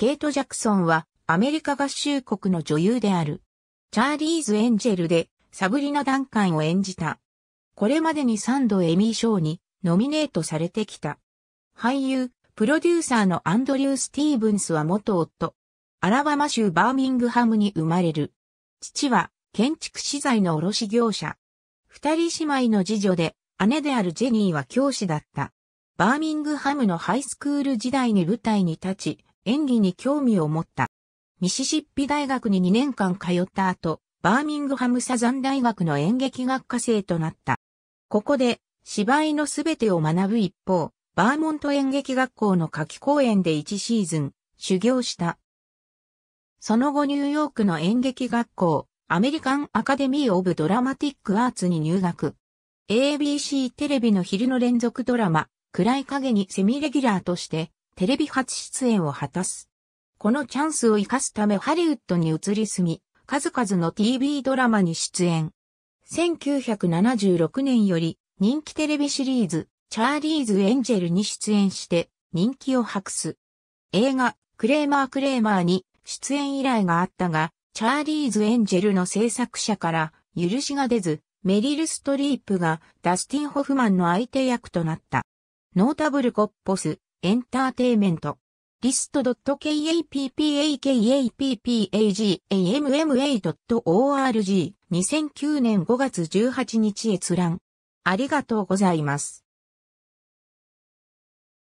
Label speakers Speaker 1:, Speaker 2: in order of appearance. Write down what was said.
Speaker 1: ケイト・ジャクソンはアメリカ合衆国の女優である。チャーリーズ・エンジェルでサブリナ・ダンカンを演じた。これまでに3度エミー賞にノミネートされてきた。俳優、プロデューサーのアンドリュー・スティーブンスは元夫。アラバマ州バーミングハムに生まれる。父は建築資材の卸業者。二人姉妹の次女で姉であるジェニーは教師だった。バーミングハムのハイスクール時代に舞台に立ち、演技に興味を持った。ミシシッピ大学に2年間通った後、バーミングハムサザン大学の演劇学科生となった。ここで芝居のすべてを学ぶ一方、バーモント演劇学校の夏季公演で1シーズン修行した。その後ニューヨークの演劇学校、アメリカンアカデミー・オブ・ドラマティック・アーツに入学。ABC テレビの昼の連続ドラマ、暗い影にセミレギュラーとしてテレビ初出演を果たす。このチャンスを活かすためハリウッドに移り住み、数々の TV ドラマに出演。1976年より人気テレビシリーズ、チャーリーズ・エンジェルに出演して人気を博す。映画、クレーマー・クレーマーに出演依頼があったが、チャーリーズ・エンジェルの制作者から許しが出ず、メリル・ストリープがダスティン・ホフマンの相手役となった。ノータブル・コッポス、エンターテイメント。リスト .kappakappagmma.org2009 a 年5月18日閲覧。ありがと
Speaker 2: うございます。